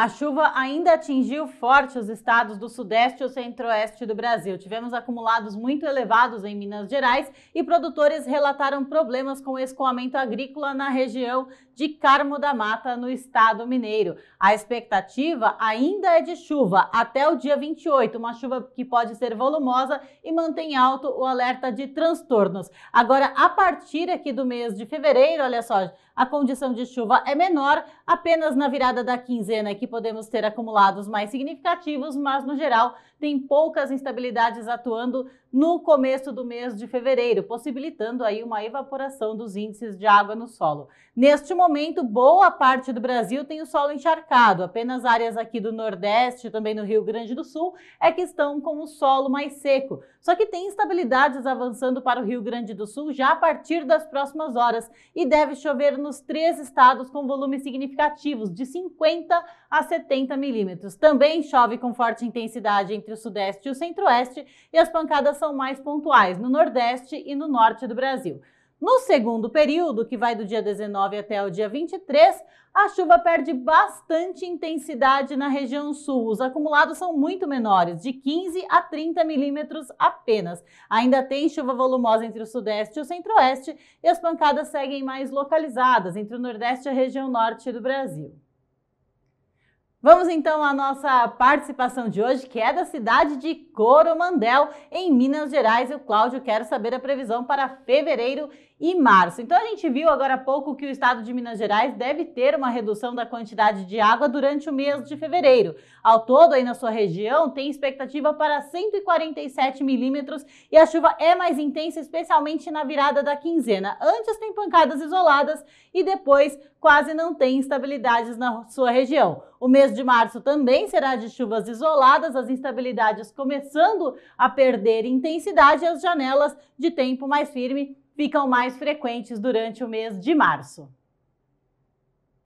A chuva ainda atingiu forte os estados do sudeste e o centro-oeste do Brasil. Tivemos acumulados muito elevados em Minas Gerais e produtores relataram problemas com o escoamento agrícola na região de Carmo da Mata, no estado mineiro. A expectativa ainda é de chuva até o dia 28, uma chuva que pode ser volumosa e mantém alto o alerta de transtornos. Agora, a partir aqui do mês de fevereiro, olha só, a condição de chuva é menor, apenas na virada da quinzena que podemos ter acumulados mais significativos, mas no geral tem poucas instabilidades atuando no começo do mês de fevereiro, possibilitando aí uma evaporação dos índices de água no solo. Neste momento, boa parte do Brasil tem o solo encharcado, apenas áreas aqui do Nordeste, também no Rio Grande do Sul, é que estão com o solo mais seco. Só que tem instabilidades avançando para o Rio Grande do Sul já a partir das próximas horas e deve chover nos três estados com volumes significativos, de 50 a 70 milímetros. Também chove com forte intensidade entre entre o Sudeste e o Centro-Oeste e as pancadas são mais pontuais no Nordeste e no Norte do Brasil. No segundo período, que vai do dia 19 até o dia 23, a chuva perde bastante intensidade na região sul. Os acumulados são muito menores, de 15 a 30 milímetros apenas. Ainda tem chuva volumosa entre o sudeste e o centro-oeste, e as pancadas seguem mais localizadas entre o nordeste e a região norte do Brasil. Vamos então à nossa participação de hoje, que é da cidade de Coromandel, em Minas Gerais. E o Cláudio quer saber a previsão para fevereiro e março. Então a gente viu agora há pouco que o estado de Minas Gerais deve ter uma redução da quantidade de água durante o mês de fevereiro. Ao todo, aí na sua região, tem expectativa para 147 milímetros e a chuva é mais intensa, especialmente na virada da quinzena. Antes tem pancadas isoladas e depois quase não tem instabilidades na sua região. O mês de março também será de chuvas isoladas, as instabilidades começando a perder intensidade e as janelas de tempo mais firme ficam mais frequentes durante o mês de março.